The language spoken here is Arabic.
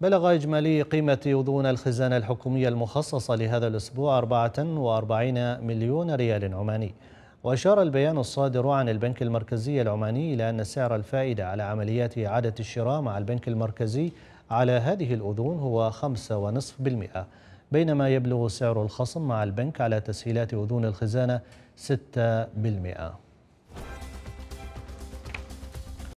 بلغ إجمالي قيمة أذون الخزانة الحكومية المخصصة لهذا الأسبوع 44 مليون ريال عماني وأشار البيان الصادر عن البنك المركزي العماني إلى أن سعر الفائدة على عمليات إعادة الشراء مع البنك المركزي على هذه الأذون هو 5.5% بينما يبلغ سعر الخصم مع البنك على تسهيلات أذون الخزانة 6%